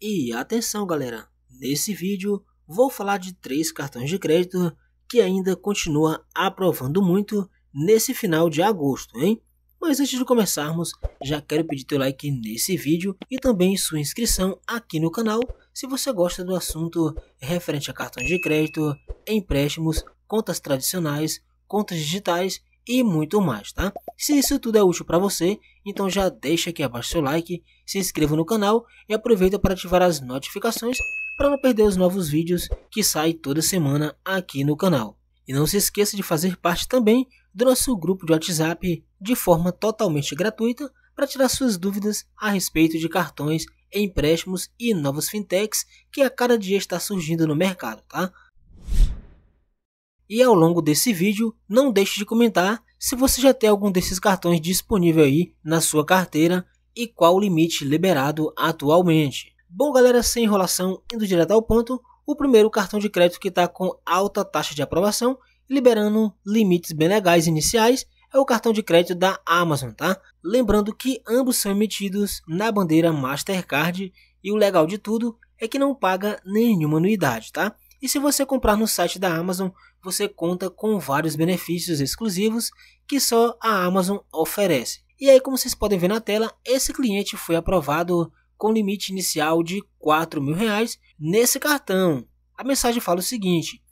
E atenção galera, nesse vídeo vou falar de três cartões de crédito que ainda continua aprovando muito nesse final de agosto, hein? Mas antes de começarmos, já quero pedir teu like nesse vídeo e também sua inscrição aqui no canal se você gosta do assunto referente a cartões de crédito, empréstimos, contas tradicionais, contas digitais e muito mais, tá? Se isso tudo é útil para você, então já deixa aqui abaixo seu like, se inscreva no canal e aproveita para ativar as notificações para não perder os novos vídeos que saem toda semana aqui no canal. E não se esqueça de fazer parte também do nosso grupo de WhatsApp de forma totalmente gratuita para tirar suas dúvidas a respeito de cartões, empréstimos e novas fintechs que a cada dia está surgindo no mercado, tá? E ao longo desse vídeo, não deixe de comentar se você já tem algum desses cartões disponível aí na sua carteira e qual o limite liberado atualmente. Bom galera, sem enrolação, indo direto ao ponto, o primeiro cartão de crédito que está com alta taxa de aprovação, liberando limites bem legais iniciais, é o cartão de crédito da Amazon, tá? Lembrando que ambos são emitidos na bandeira Mastercard e o legal de tudo é que não paga nenhuma anuidade, tá? E se você comprar no site da Amazon, você conta com vários benefícios exclusivos que só a Amazon oferece. E aí, como vocês podem ver na tela, esse cliente foi aprovado com limite inicial de R$ mil reais nesse cartão. A mensagem fala o seguinte: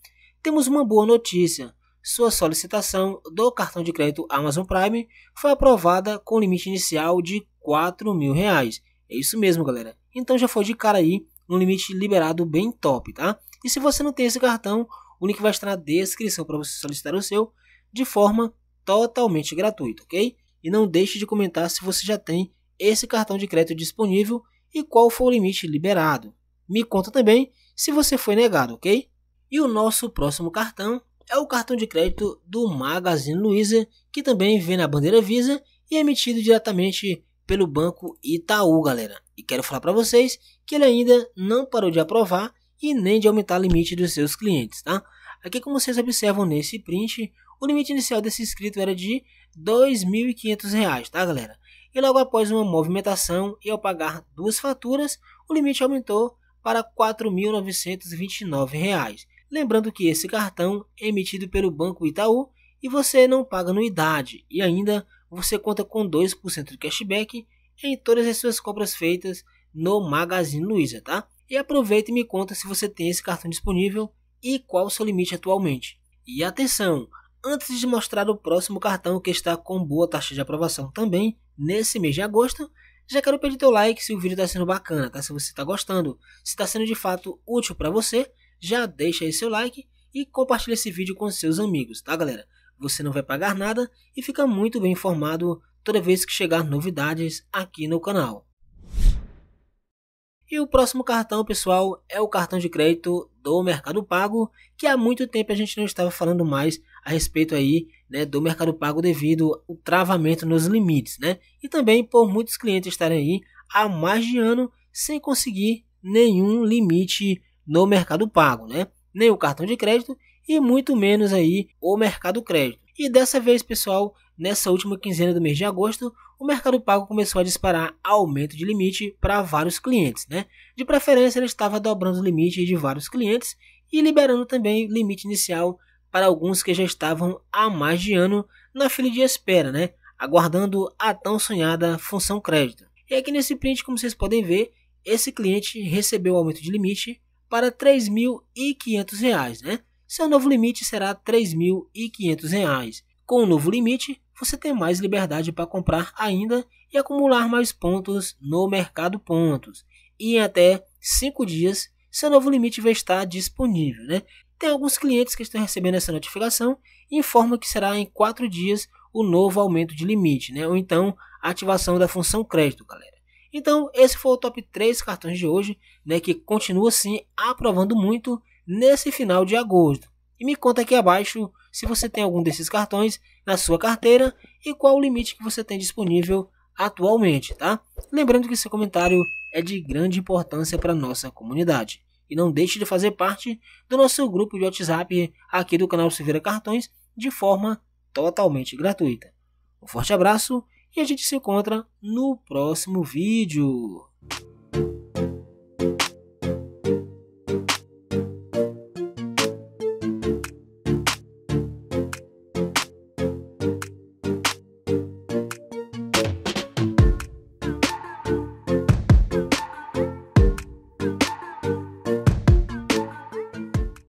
temos uma boa notícia. Sua solicitação do cartão de crédito Amazon Prime foi aprovada com limite inicial de R$ mil reais. É isso mesmo, galera. Então já foi de cara aí um limite liberado bem top, tá? E se você não tem esse cartão, o link vai estar na descrição para você solicitar o seu de forma totalmente gratuita, ok? E não deixe de comentar se você já tem esse cartão de crédito disponível e qual foi o limite liberado. Me conta também se você foi negado, ok? E o nosso próximo cartão é o cartão de crédito do Magazine Luiza, que também vem na bandeira Visa e é emitido diretamente pelo Banco Itaú, galera. E quero falar para vocês que ele ainda não parou de aprovar e nem de aumentar o limite dos seus clientes, tá? Aqui como vocês observam nesse print, o limite inicial desse inscrito era de R$ 2.500, tá galera? E logo após uma movimentação e ao pagar duas faturas, o limite aumentou para R$ 4.929. Lembrando que esse cartão é emitido pelo Banco Itaú e você não paga anuidade e ainda você conta com 2% de cashback em todas as suas compras feitas no Magazine Luiza, tá? E aproveita e me conta se você tem esse cartão disponível e qual o seu limite atualmente. E atenção, antes de mostrar o próximo cartão que está com boa taxa de aprovação também nesse mês de agosto, já quero pedir teu like se o vídeo está sendo bacana, tá? Se você está gostando, se está sendo de fato útil para você, já deixa aí seu like e compartilha esse vídeo com seus amigos, tá galera? Você não vai pagar nada e fica muito bem informado toda vez que chegar novidades aqui no canal. E o próximo cartão, pessoal, é o cartão de crédito do Mercado Pago, que há muito tempo a gente não estava falando mais a respeito aí, né, do Mercado Pago devido ao travamento nos limites, né? E também por muitos clientes estarem aí há mais de ano sem conseguir nenhum limite no Mercado Pago, né? Nem o cartão de crédito e muito menos aí o Mercado Crédito. E dessa vez, pessoal, Nessa última quinzena do mês de agosto, o Mercado Pago começou a disparar aumento de limite para vários clientes. Né? De preferência, ele estava dobrando o limite de vários clientes e liberando também limite inicial para alguns que já estavam há mais de ano na fila de espera, né? aguardando a tão sonhada função crédito. E aqui nesse print, como vocês podem ver, esse cliente recebeu o aumento de limite para R$ 3.500, né? Seu novo limite será R$ 3.500. Com o novo limite, você tem mais liberdade para comprar ainda e acumular mais pontos no mercado pontos. E em até 5 dias, seu novo limite vai estar disponível. Né? Tem alguns clientes que estão recebendo essa notificação e informam que será em 4 dias o novo aumento de limite, né? ou então a ativação da função crédito, galera. Então, esse foi o top 3 cartões de hoje, né, que continua assim aprovando muito nesse final de agosto. E me conta aqui abaixo se você tem algum desses cartões na sua carteira e qual o limite que você tem disponível atualmente, tá? Lembrando que seu comentário é de grande importância para nossa comunidade. E não deixe de fazer parte do nosso grupo de WhatsApp aqui do canal Silveira Cartões de forma totalmente gratuita. Um forte abraço e a gente se encontra no próximo vídeo.